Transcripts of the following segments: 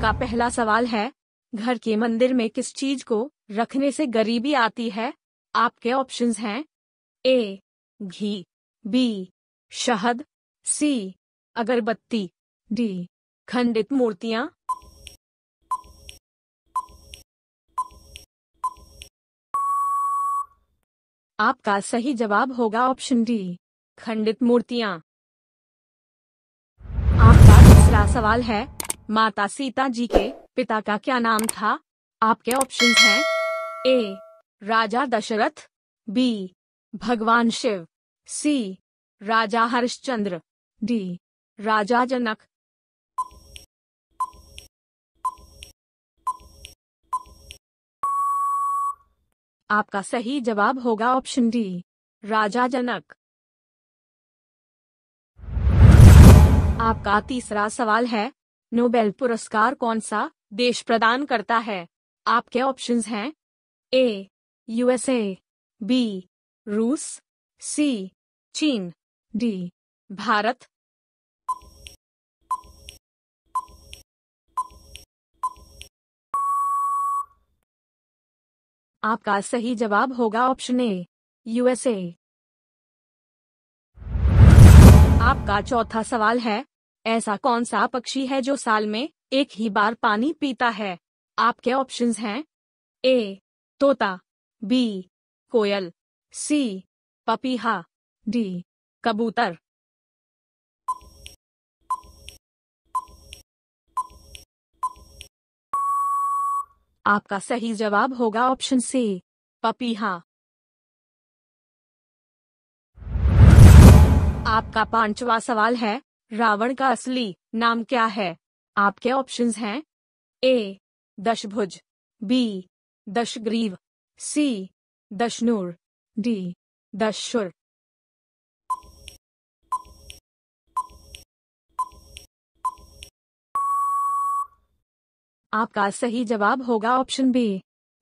का पहला सवाल है घर के मंदिर में किस चीज को रखने से गरीबी आती है आपके ऑप्शंस हैं ए घी बी शहद सी अगरबत्ती डी खंडित मूर्तियां आपका सही जवाब होगा ऑप्शन डी खंडित मूर्तियां आपका दूसरा सवाल है माता सीता जी के पिता का क्या नाम था आपके ऑप्शन हैं ए राजा दशरथ बी भगवान शिव सी राजा हर्षचंद्र डी राजा जनक आपका सही जवाब होगा ऑप्शन डी राजा जनक आपका तीसरा सवाल है नोबेल पुरस्कार कौन सा देश प्रदान करता है आपके ऑप्शंस हैं ए यूएसए बी रूस सी चीन डी भारत आपका सही जवाब होगा ऑप्शन ए यूएसए आपका चौथा सवाल है ऐसा कौन सा पक्षी है जो साल में एक ही बार पानी पीता है आपके ऑप्शंस हैं ए तोता बी कोयल सी पपीहा डी कबूतर आपका सही जवाब होगा ऑप्शन सी पपीहा आपका पांचवा सवाल है रावण का असली नाम क्या है आपके ऑप्शंस हैं ए दशभुज बी दशग्रीव सी दशनूर डी दशुर आपका सही जवाब होगा ऑप्शन बी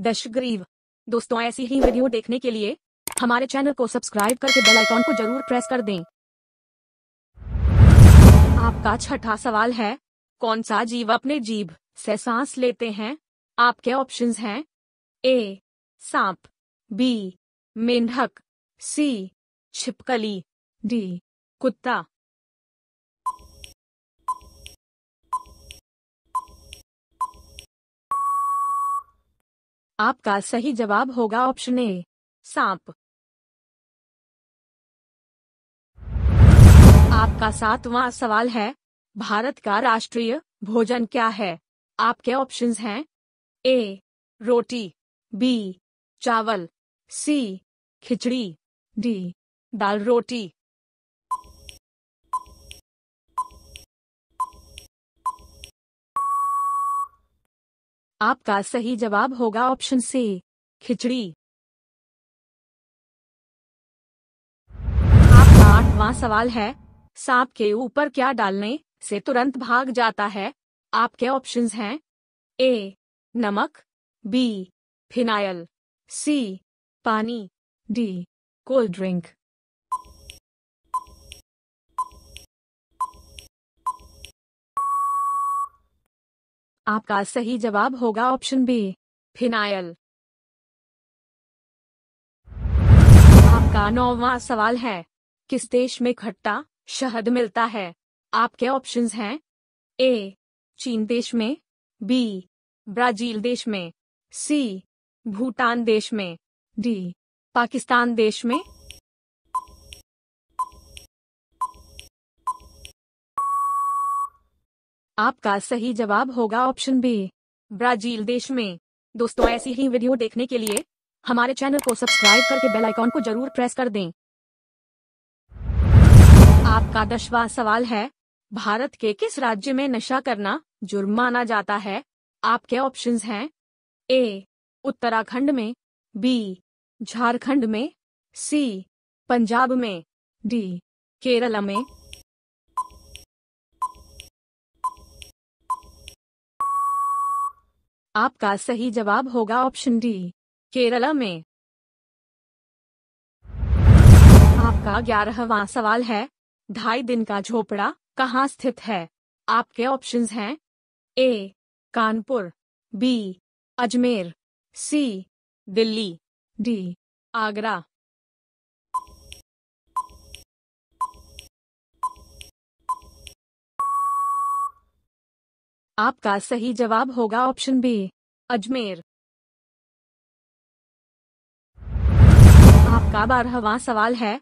दशग्रीव दोस्तों ऐसी ही वीडियो देखने के लिए हमारे चैनल को सब्सक्राइब करके बेल आइकॉन को जरूर प्रेस कर दें आपका छठा सवाल है कौन सा जीव अपने जीव से सांस लेते हैं आपके ऑप्शंस हैं ए सांप बी मेंढक सी छिपकली डी कुत्ता आपका सही जवाब होगा ऑप्शन ए सांप आपका सातवां सवाल है भारत का राष्ट्रीय भोजन क्या है आपके ऑप्शंस हैं ए रोटी बी चावल सी खिचड़ी डी दाल रोटी आपका सही जवाब होगा ऑप्शन सी खिचड़ी आपका आठवां सवाल है सांप के ऊपर क्या डालने से तुरंत भाग जाता है आपके ऑप्शंस हैं ए नमक बी फिनाइल सी पानी डी कोल्ड ड्रिंक आपका सही जवाब होगा ऑप्शन बी फिनाइल आपका नौवा सवाल है किस देश में खट्टा शहद मिलता है आपके ऑप्शंस हैं ए चीन देश में बी ब्राजील देश में सी भूटान देश में डी पाकिस्तान देश में आपका सही जवाब होगा ऑप्शन बी ब्राजील देश में दोस्तों ऐसी ही वीडियो देखने के लिए हमारे चैनल को सब्सक्राइब करके बेल आइकॉन को जरूर प्रेस कर दें आपका दसवा सवाल है भारत के किस राज्य में नशा करना जुर्म माना जाता है आपके ऑप्शंस हैं ए उत्तराखंड में बी झारखंड में सी पंजाब में डी केरल में आपका सही जवाब होगा ऑप्शन डी केरला में आपका ग्यारहवा सवाल है ढाई दिन का झोपड़ा कहाँ स्थित है आपके ऑप्शंस हैं A Kanpur B Ajmer C Delhi D Agra आपका सही जवाब होगा ऑप्शन बी अजमेर आपका बारहवा सवाल है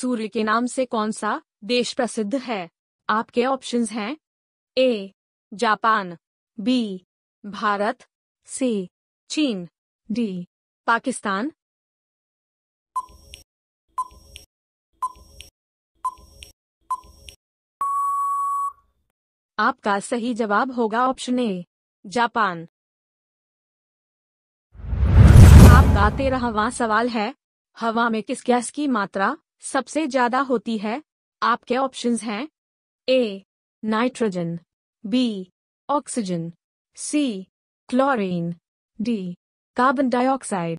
सूर्य के नाम से कौन सा देश प्रसिद्ध है आपके ऑप्शंस हैं A Japan B Bharat C चीन डी पाकिस्तान आपका सही जवाब होगा ऑप्शन ए जापान आपका तेरहवा सवाल है हवा में किस गैस की मात्रा सबसे ज्यादा होती है आपके ऑप्शंस हैं A nitrogen B oxygen C chlorine D carbon dioxide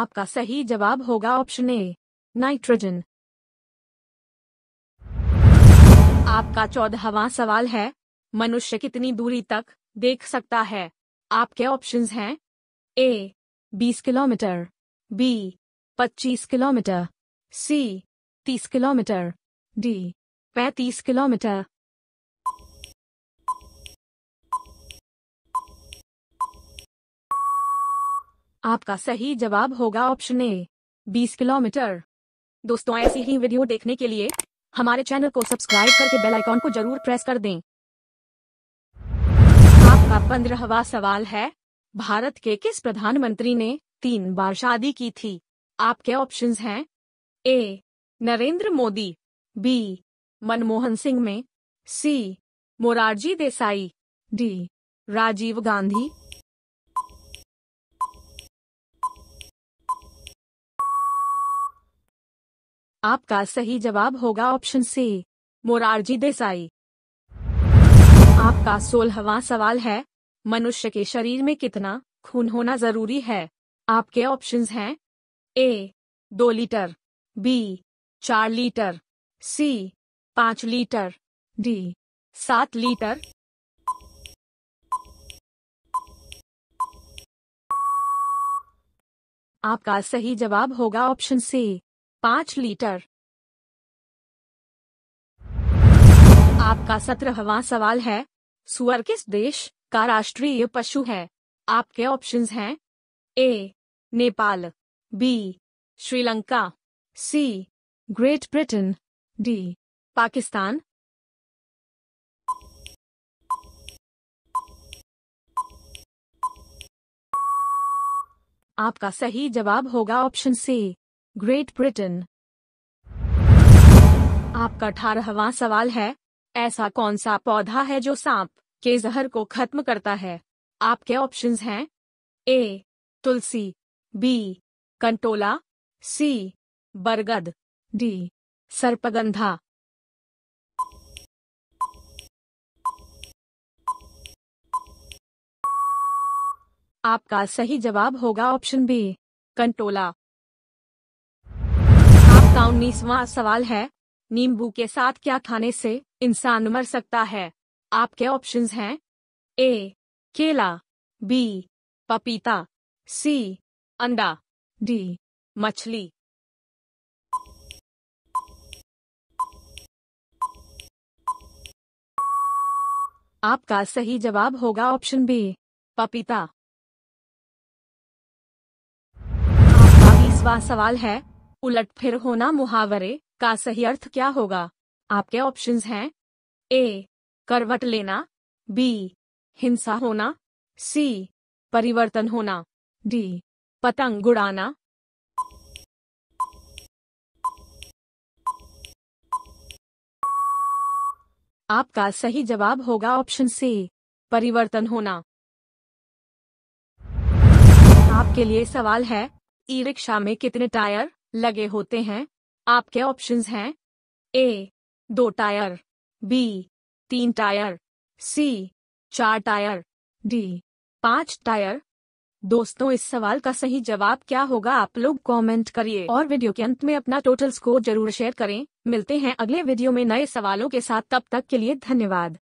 आपका सही जवाब होगा ऑप्शन ए नाइट्रोजन आपका चौदहवा सवाल है मनुष्य कितनी दूरी तक देख सकता है आपके ऑप्शंस हैं ए बीस किलोमीटर बी पच्चीस किलोमीटर सी तीस किलोमीटर डी पैतीस किलोमीटर आपका सही जवाब होगा ऑप्शन ए बीस किलोमीटर दोस्तों ऐसी ही वीडियो देखने के लिए हमारे चैनल को सब्सक्राइब करके बेल आइकॉन को जरूर प्रेस कर दें आपका पंद्रहवा सवाल है भारत के किस प्रधानमंत्री ने तीन बार शादी की थी आपके ऑप्शंस हैं ए नरेंद्र मोदी बी मनमोहन सिंह में सी मोरारजी देसाई डी राजीव गांधी आपका सही जवाब होगा ऑप्शन सी मोरारजी देसाई आपका सोलहवा सवाल है मनुष्य के शरीर में कितना खून होना जरूरी है आपके ऑप्शंस हैं ए दो लीटर बी चार लीटर सी पाँच लीटर डी सात लीटर आपका सही जवाब होगा ऑप्शन सी पाँच लीटर आपका सत्रहवा सवाल है सुअर किस देश का राष्ट्रीय पशु है आपके ऑप्शंस हैं A Nepal B Sri Lanka C Great Britain D Pakistan आपका सही जवाब होगा ऑप्शन सी ग्रेट ब्रिटेन आपका अठारहवा सवाल है ऐसा कौन सा पौधा है जो सांप के जहर को खत्म करता है आपके ऑप्शंस हैं ए तुलसी बी कंटोला सी बरगद डी सर्पगंधा आपका सही जवाब होगा ऑप्शन बी कंटोला आपका उन्नीसवा सवाल है नींबू के साथ क्या खाने से इंसान मर सकता है आपके ऑप्शंस हैं ए केला बी पपीता सी अंडा डी मछली आपका सही जवाब होगा ऑप्शन बी पपीता आपका बीसवा सवाल है उलट फिर होना मुहावरे का सही अर्थ क्या होगा आपके ऑप्शंस हैं ए करवट लेना बी हिंसा होना सी परिवर्तन होना डी पतंग उड़ाना आपका सही जवाब होगा ऑप्शन सी परिवर्तन होना आपके लिए सवाल है ई रिक्शा में कितने टायर लगे होते हैं आपके ऑप्शंस हैं ए दो टायर बी तीन टायर सी चार टायर डी पांच टायर दोस्तों इस सवाल का सही जवाब क्या होगा आप लोग कमेंट करिए और वीडियो के अंत में अपना टोटल स्कोर जरूर शेयर करें मिलते हैं अगले वीडियो में नए सवालों के साथ तब तक के लिए धन्यवाद